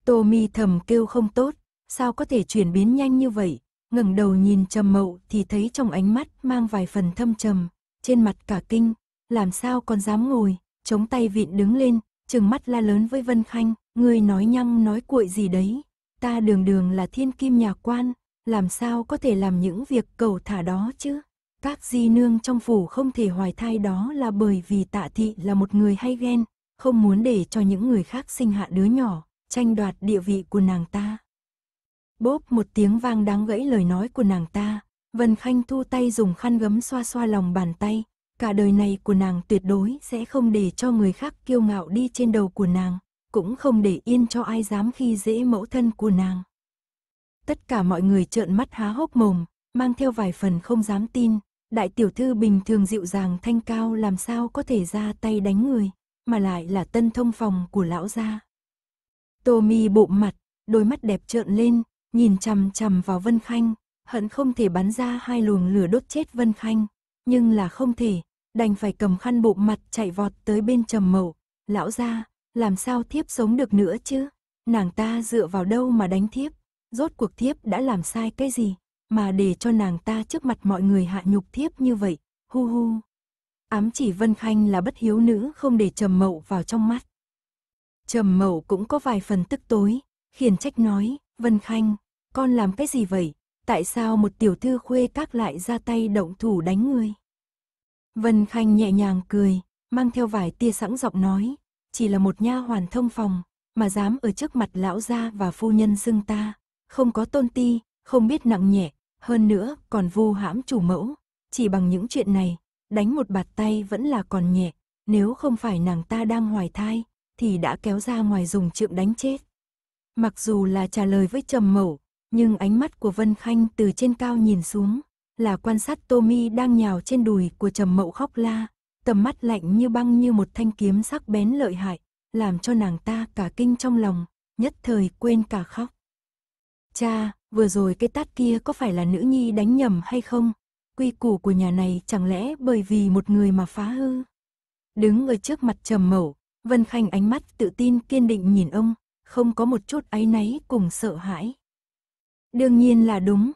Tommy thầm kêu không tốt, sao có thể chuyển biến nhanh như vậy, ngẩng đầu nhìn trầm mậu thì thấy trong ánh mắt mang vài phần thâm trầm, trên mặt cả kinh, làm sao còn dám ngồi, chống tay vịn đứng lên, trừng mắt la lớn với Vân Khanh, người nói nhăng nói cuội gì đấy, ta đường đường là thiên kim nhà quan, làm sao có thể làm những việc cầu thả đó chứ? Các di nương trong phủ không thể hoài thai đó là bởi vì tạ thị là một người hay ghen, không muốn để cho những người khác sinh hạ đứa nhỏ, tranh đoạt địa vị của nàng ta. Bốp một tiếng vang đáng gãy lời nói của nàng ta, Vân Khanh thu tay dùng khăn gấm xoa xoa lòng bàn tay, cả đời này của nàng tuyệt đối sẽ không để cho người khác kiêu ngạo đi trên đầu của nàng, cũng không để yên cho ai dám khi dễ mẫu thân của nàng tất cả mọi người trợn mắt há hốc mồm, mang theo vài phần không dám tin, đại tiểu thư bình thường dịu dàng thanh cao làm sao có thể ra tay đánh người, mà lại là tân thông phòng của lão gia. Tô mi bụng mặt, đôi mắt đẹp trợn lên, nhìn chằm chằm vào Vân Khanh, hận không thể bắn ra hai luồng lửa đốt chết Vân Khanh, nhưng là không thể, đành phải cầm khăn bụng mặt chạy vọt tới bên trầm mậu, lão gia, làm sao thiếp sống được nữa chứ, nàng ta dựa vào đâu mà đánh thiếp rốt cuộc thiếp đã làm sai cái gì, mà để cho nàng ta trước mặt mọi người hạ nhục thiếp như vậy, hu hu. Ám chỉ Vân Khanh là bất hiếu nữ không để trầm mậu vào trong mắt. Trầm mậu cũng có vài phần tức tối, khiển trách nói, Vân Khanh, con làm cái gì vậy, tại sao một tiểu thư khuê các lại ra tay động thủ đánh người? Vân Khanh nhẹ nhàng cười, mang theo vài tia sẵn giọng nói, chỉ là một nha hoàn thông phòng, mà dám ở trước mặt lão gia và phu nhân xưng ta, không có tôn ti, không biết nặng nhẹ, hơn nữa còn vu hãm chủ mẫu. Chỉ bằng những chuyện này, đánh một bạt tay vẫn là còn nhẹ, nếu không phải nàng ta đang hoài thai, thì đã kéo ra ngoài dùng trượng đánh chết. Mặc dù là trả lời với trầm mẫu, nhưng ánh mắt của Vân Khanh từ trên cao nhìn xuống, là quan sát Tommy đang nhào trên đùi của trầm mẫu khóc la, tầm mắt lạnh như băng như một thanh kiếm sắc bén lợi hại, làm cho nàng ta cả kinh trong lòng, nhất thời quên cả khóc. Cha, vừa rồi cái tát kia có phải là nữ nhi đánh nhầm hay không? Quy củ của nhà này chẳng lẽ bởi vì một người mà phá hư? Đứng ở trước mặt trầm mẩu, Vân Khanh ánh mắt tự tin kiên định nhìn ông, không có một chút áy náy cùng sợ hãi. Đương nhiên là đúng.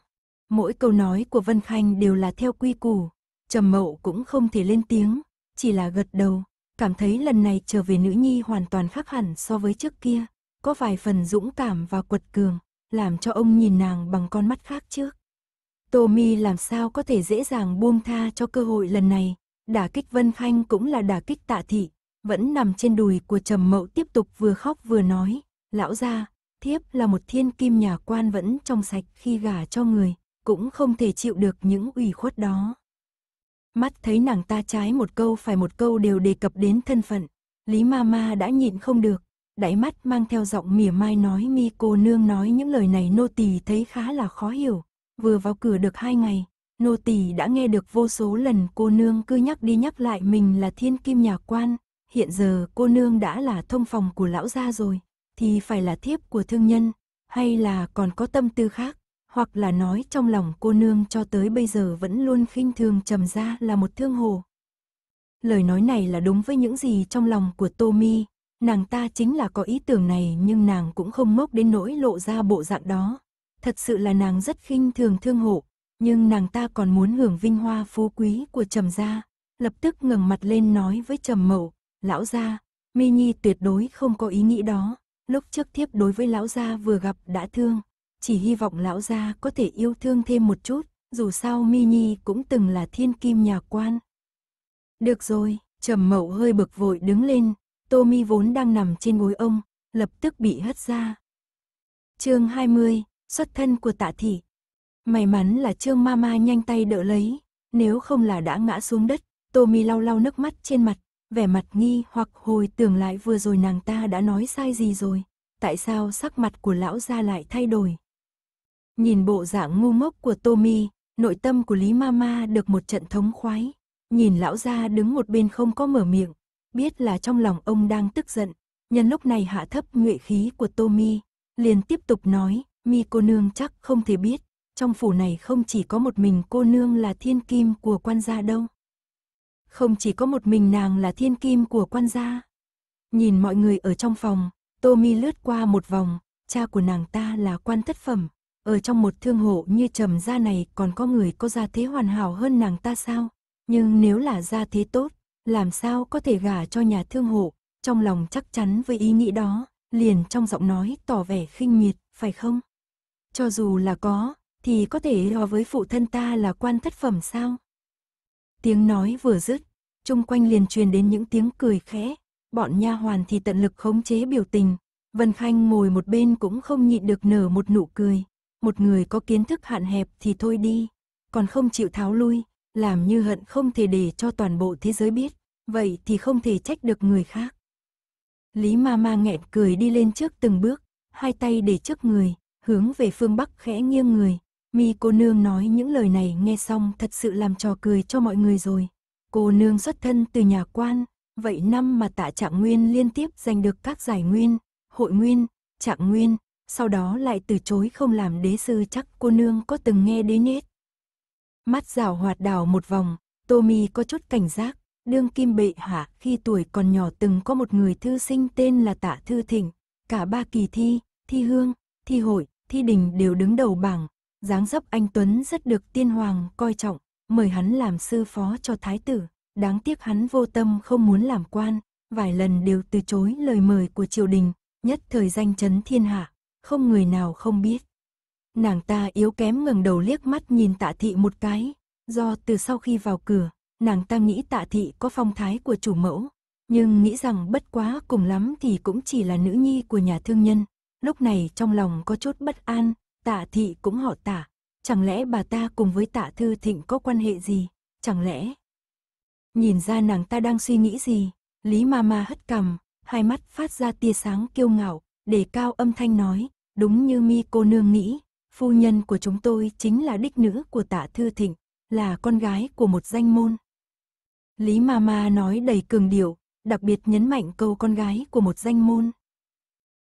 Mỗi câu nói của Vân Khanh đều là theo quy củ. Trầm mậu cũng không thể lên tiếng, chỉ là gật đầu. Cảm thấy lần này trở về nữ nhi hoàn toàn khác hẳn so với trước kia. Có vài phần dũng cảm và quật cường làm cho ông nhìn nàng bằng con mắt khác trước. Tommy làm sao có thể dễ dàng buông tha cho cơ hội lần này, đả kích Vân Khanh cũng là đả kích tạ thị, vẫn nằm trên đùi của trầm mậu tiếp tục vừa khóc vừa nói, lão gia, thiếp là một thiên kim nhà quan vẫn trong sạch khi gả cho người, cũng không thể chịu được những ủy khuất đó. Mắt thấy nàng ta trái một câu phải một câu đều đề cập đến thân phận, Lý Ma Ma đã nhịn không được, đáy mắt mang theo giọng mỉa mai nói mi cô nương nói những lời này nô tỳ thấy khá là khó hiểu. Vừa vào cửa được hai ngày, nô tỳ đã nghe được vô số lần cô nương cứ nhắc đi nhắc lại mình là thiên kim nhà quan, hiện giờ cô nương đã là thông phòng của lão gia rồi, thì phải là thiếp của thương nhân, hay là còn có tâm tư khác, hoặc là nói trong lòng cô nương cho tới bây giờ vẫn luôn khinh thường trầm gia là một thương hồ. Lời nói này là đúng với những gì trong lòng của Tô Nàng ta chính là có ý tưởng này nhưng nàng cũng không mốc đến nỗi lộ ra bộ dạng đó. Thật sự là nàng rất khinh thường thương hộ, nhưng nàng ta còn muốn hưởng vinh hoa phú quý của trầm gia. Lập tức ngẩng mặt lên nói với trầm mậu, lão gia, mi nhi tuyệt đối không có ý nghĩ đó. Lúc trước thiếp đối với lão gia vừa gặp đã thương, chỉ hy vọng lão gia có thể yêu thương thêm một chút, dù sao mi nhi cũng từng là thiên kim nhà quan. Được rồi, trầm mậu hơi bực vội đứng lên, Tommy vốn đang nằm trên gối ông, lập tức bị hất ra. chương 20, xuất thân của tạ thị. May mắn là Trương Mama nhanh tay đỡ lấy, nếu không là đã ngã xuống đất, Tommy lau lau nước mắt trên mặt, vẻ mặt nghi hoặc hồi tưởng lại vừa rồi nàng ta đã nói sai gì rồi, tại sao sắc mặt của lão gia lại thay đổi. Nhìn bộ dạng ngu ngốc của Tommy, nội tâm của Lý Mama được một trận thống khoái, nhìn lão gia đứng một bên không có mở miệng, biết là trong lòng ông đang tức giận. Nhân lúc này hạ thấp nhuệ khí của Tommy, liền tiếp tục nói, mi cô nương chắc không thể biết, trong phủ này không chỉ có một mình cô nương là thiên kim của quan gia đâu. Không chỉ có một mình nàng là thiên kim của quan gia. Nhìn mọi người ở trong phòng, Tommy lướt qua một vòng, cha của nàng ta là quan thất phẩm. Ở trong một thương hộ như trầm gia này còn có người có gia thế hoàn hảo hơn nàng ta sao? Nhưng nếu là gia thế tốt, làm sao có thể gả cho nhà thương hộ, trong lòng chắc chắn với ý nghĩ đó, liền trong giọng nói tỏ vẻ khinh miệt, phải không? Cho dù là có, thì có thể hòa với phụ thân ta là quan thất phẩm sao? Tiếng nói vừa dứt, chung quanh liền truyền đến những tiếng cười khẽ, bọn nha hoàn thì tận lực khống chế biểu tình, Vân Khanh ngồi một bên cũng không nhịn được nở một nụ cười, một người có kiến thức hạn hẹp thì thôi đi, còn không chịu tháo lui, làm như hận không thể để cho toàn bộ thế giới biết vậy thì không thể trách được người khác. Lý ma ma nghẹn cười đi lên trước từng bước, hai tay để trước người, hướng về phương Bắc khẽ nghiêng người. Mi cô nương nói những lời này nghe xong thật sự làm trò cười cho mọi người rồi. Cô nương xuất thân từ nhà quan, vậy năm mà tạ trạng nguyên liên tiếp giành được các giải nguyên, hội nguyên, trạng nguyên, sau đó lại từ chối không làm đế sư chắc cô nương có từng nghe đến hết. Mắt rảo hoạt đảo một vòng, Tommy có chút cảnh giác, đương kim bệ hạ khi tuổi còn nhỏ từng có một người thư sinh tên là Tạ Thư Thịnh, cả ba kỳ thi, thi hương, thi hội, thi đình đều đứng đầu bảng, dáng dấp anh Tuấn rất được tiên hoàng coi trọng, mời hắn làm sư phó cho thái tử, đáng tiếc hắn vô tâm không muốn làm quan, vài lần đều từ chối lời mời của triều đình, nhất thời danh chấn thiên hạ, không người nào không biết. Nàng ta yếu kém ngẩng đầu liếc mắt nhìn tạ thị một cái, do từ sau khi vào cửa, nàng ta nghĩ tạ thị có phong thái của chủ mẫu, nhưng nghĩ rằng bất quá cùng lắm thì cũng chỉ là nữ nhi của nhà thương nhân. Lúc này trong lòng có chút bất an, tạ thị cũng họ tạ, chẳng lẽ bà ta cùng với tạ thư thịnh có quan hệ gì, chẳng lẽ? Nhìn ra nàng ta đang suy nghĩ gì, Lý Mama hất cằm, hai mắt phát ra tia sáng kiêu ngạo, để cao âm thanh nói, đúng như mi cô nương nghĩ, phu nhân của chúng tôi chính là đích nữ của tạ thư thịnh, là con gái của một danh môn. Lý Mama nói đầy cường điệu, đặc biệt nhấn mạnh câu con gái của một danh môn.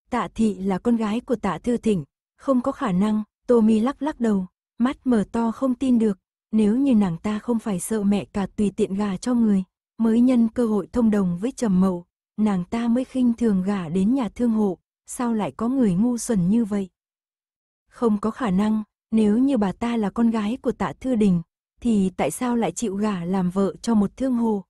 Tạ thị là con gái của tạ thư Thịnh, không có khả năng, Tommy lắc lắc đầu, mắt mở to không tin được, nếu như nàng ta không phải sợ mẹ cả tùy tiện gà cho người, mới nhân cơ hội thông đồng với trầm mậu, nàng ta mới khinh thường gả đến nhà thương hộ, sao lại có người ngu xuẩn như vậy? Không có khả năng, nếu như bà ta là con gái của tạ thư đình, thì tại sao lại chịu gả làm vợ cho một thương hồ?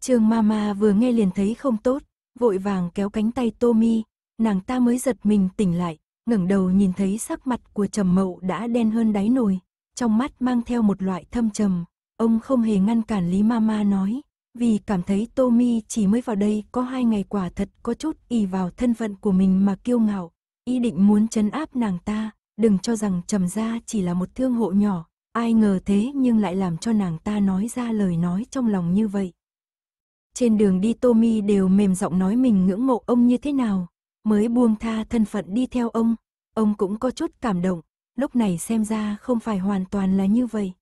Trương Mama vừa nghe liền thấy không tốt, vội vàng kéo cánh tay Tommy, nàng ta mới giật mình tỉnh lại, ngẩng đầu nhìn thấy sắc mặt của Trầm Mậu đã đen hơn đáy nồi, trong mắt mang theo một loại thâm trầm, ông không hề ngăn cản Lý Mama nói, vì cảm thấy Tommy chỉ mới vào đây có hai ngày quả thật có chút ì vào thân phận của mình mà kiêu ngạo, ý định muốn chấn áp nàng ta, đừng cho rằng Trầm gia chỉ là một thương hộ nhỏ, Ai ngờ thế nhưng lại làm cho nàng ta nói ra lời nói trong lòng như vậy. Trên đường đi Tommy đều mềm giọng nói mình ngưỡng mộ ông như thế nào, mới buông tha thân phận đi theo ông, ông cũng có chút cảm động, lúc này xem ra không phải hoàn toàn là như vậy.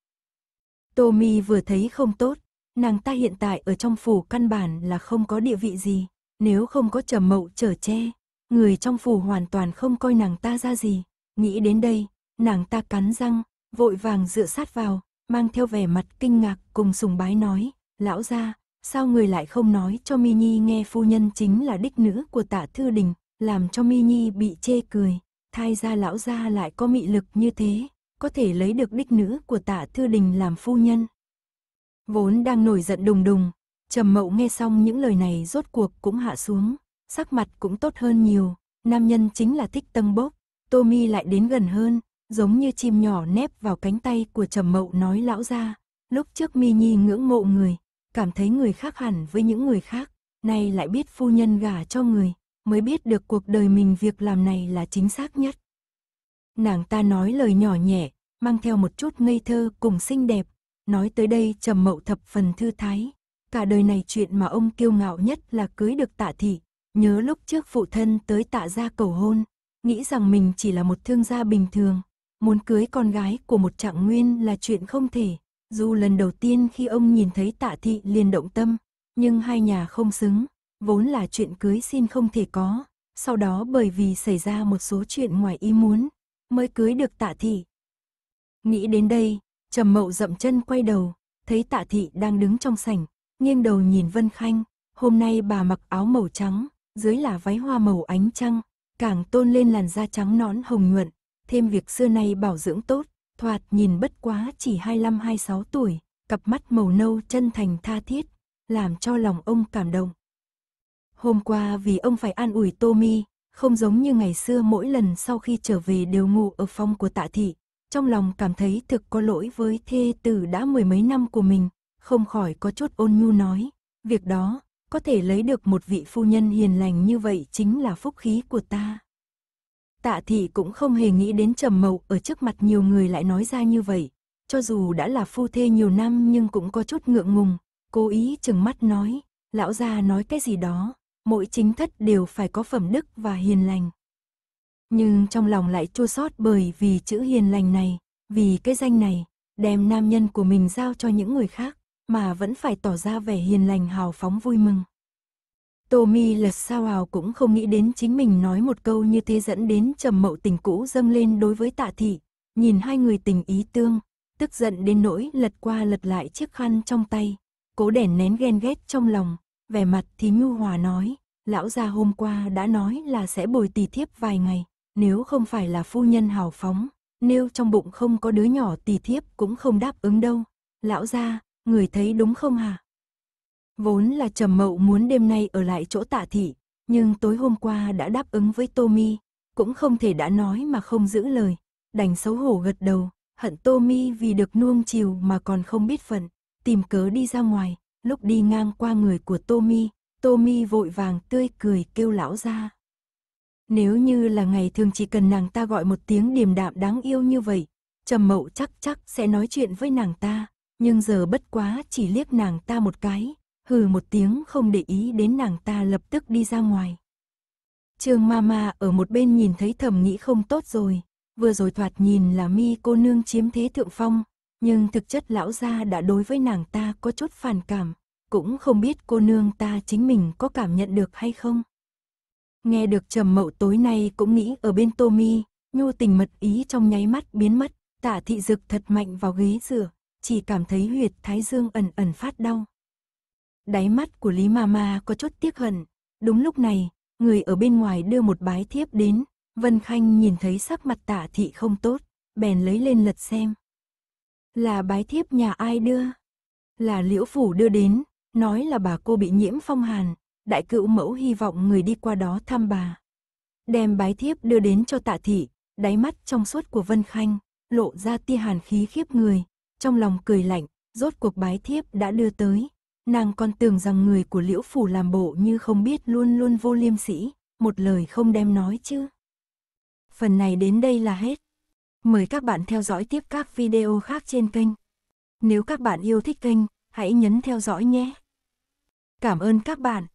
Tommy vừa thấy không tốt, nàng ta hiện tại ở trong phủ căn bản là không có địa vị gì, nếu không có trầm mậu trở che, người trong phủ hoàn toàn không coi nàng ta ra gì, nghĩ đến đây, nàng ta cắn răng, vội vàng dựa sát vào, mang theo vẻ mặt kinh ngạc cùng sùng bái nói, lão gia, sao người lại không nói cho Mi Nhi nghe phu nhân chính là đích nữ của tạ thư đình, làm cho Mi Nhi bị chê cười, thay ra lão gia lại có mị lực như thế, có thể lấy được đích nữ của tạ thư đình làm phu nhân. Vốn đang nổi giận đùng đùng, trầm mậu nghe xong những lời này rốt cuộc cũng hạ xuống, sắc mặt cũng tốt hơn nhiều, nam nhân chính là thích tân bốc, Tommy lại đến gần hơn, giống như chim nhỏ nép vào cánh tay của trầm mậu nói lão ra. Lúc trước mi nhi ngưỡng mộ người, cảm thấy người khác hẳn với những người khác, nay lại biết phu nhân gả cho người, mới biết được cuộc đời mình việc làm này là chính xác nhất. Nàng ta nói lời nhỏ nhẹ, mang theo một chút ngây thơ cùng xinh đẹp, nói tới đây trầm mậu thập phần thư thái. Cả đời này chuyện mà ông kiêu ngạo nhất là cưới được tạ thị, nhớ lúc trước phụ thân tới tạ gia cầu hôn, nghĩ rằng mình chỉ là một thương gia bình thường, muốn cưới con gái của một trạng nguyên là chuyện không thể. Dù lần đầu tiên khi ông nhìn thấy tạ thị liền động tâm, nhưng hai nhà không xứng, vốn là chuyện cưới xin không thể có. Sau đó bởi vì xảy ra một số chuyện ngoài ý muốn, mới cưới được tạ thị. Nghĩ đến đây, trầm mậu dậm chân quay đầu, thấy tạ thị đang đứng trong sảnh, nghiêng đầu nhìn Vân Khanh, hôm nay bà mặc áo màu trắng, dưới là váy hoa màu ánh trăng, càng tôn lên làn da trắng nón hồng nhuận, thêm việc xưa nay bảo dưỡng tốt, thoạt nhìn bất quá chỉ 25-26 tuổi, cặp mắt màu nâu chân thành tha thiết, làm cho lòng ông cảm động. Hôm qua vì ông phải an ủi Tommy, không giống như ngày xưa mỗi lần sau khi trở về đều ngủ ở phòng của tạ thị, trong lòng cảm thấy thực có lỗi với thê tử đã mười mấy năm của mình, không khỏi có chút ôn nhu nói, việc đó, có thể lấy được một vị phu nhân hiền lành như vậy chính là phúc khí của ta. Tạ thị cũng không hề nghĩ đến trầm mậu ở trước mặt nhiều người lại nói ra như vậy. Cho dù đã là phu thê nhiều năm nhưng cũng có chút ngượng ngùng, cố ý chừng mắt nói, lão gia nói cái gì đó, mỗi chính thất đều phải có phẩm đức và hiền lành. Nhưng trong lòng lại chua xót bởi vì chữ hiền lành này, vì cái danh này, đem nam nhân của mình giao cho những người khác, mà vẫn phải tỏ ra vẻ hiền lành hào phóng vui mừng. Tommy lật sao ào cũng không nghĩ đến chính mình nói một câu như thế dẫn đến trầm mậu tình cũ dâng lên đối với tạ thị. Nhìn hai người tình ý tương, tức giận đến nỗi lật qua lật lại chiếc khăn trong tay. Cố đèn nén ghen ghét trong lòng, vẻ mặt thì nhu hòa nói, lão gia hôm qua đã nói là sẽ bồi tỳ thiếp vài ngày, nếu không phải là phu nhân hào phóng, nếu trong bụng không có đứa nhỏ tỳ thiếp cũng không đáp ứng đâu. Lão gia, người thấy đúng không hả? Vốn là Trầm Mậu muốn đêm nay ở lại chỗ tạ thị, nhưng tối hôm qua đã đáp ứng với Tommy, cũng không thể đã nói mà không giữ lời, đành xấu hổ gật đầu, hận Tommy vì được nuông chiều mà còn không biết phận, tìm cớ đi ra ngoài, lúc đi ngang qua người của Tommy, Tommy vội vàng tươi cười kêu lão ra. Nếu như là ngày thường chỉ cần nàng ta gọi một tiếng điềm đạm đáng yêu như vậy, Trầm Mậu chắc chắc sẽ nói chuyện với nàng ta, nhưng giờ bất quá chỉ liếc nàng ta một cái, hừ một tiếng không để ý đến nàng ta lập tức đi ra ngoài. Trương Mama ở một bên nhìn thấy thầm nghĩ không tốt rồi, vừa rồi thoạt nhìn là mi cô nương chiếm thế thượng phong, nhưng thực chất lão gia đã đối với nàng ta có chút phản cảm, cũng không biết cô nương ta chính mình có cảm nhận được hay không. Nghe được trầm mậu tối nay cũng nghĩ ở bên tô mi, nhu tình mật ý trong nháy mắt biến mất, tạ thị dực thật mạnh vào ghế rửa, chỉ cảm thấy huyệt thái dương ẩn ẩn phát đau. Đáy mắt của Lý Mama có chút tiếc hận. Đúng lúc này, người ở bên ngoài đưa một bái thiếp đến. Vân Khanh nhìn thấy sắc mặt tạ thị không tốt, bèn lấy lên lật xem. Là bái thiếp nhà ai đưa? Là liễu phủ đưa đến, nói là bà cô bị nhiễm phong hàn, đại cựu mẫu hy vọng người đi qua đó thăm bà. Đem bái thiếp đưa đến cho tạ thị, đáy mắt trong suốt của Vân Khanh, lộ ra tia hàn khí khiếp người, trong lòng cười lạnh, rốt cuộc bái thiếp đã đưa tới, nàng còn tưởng rằng người của liễu phủ làm bộ như không biết luôn luôn vô liêm sĩ, một lời không đem nói chứ. Phần này đến đây là hết. Mời các bạn theo dõi tiếp các video khác trên kênh. Nếu các bạn yêu thích kênh, hãy nhấn theo dõi nhé. Cảm ơn các bạn.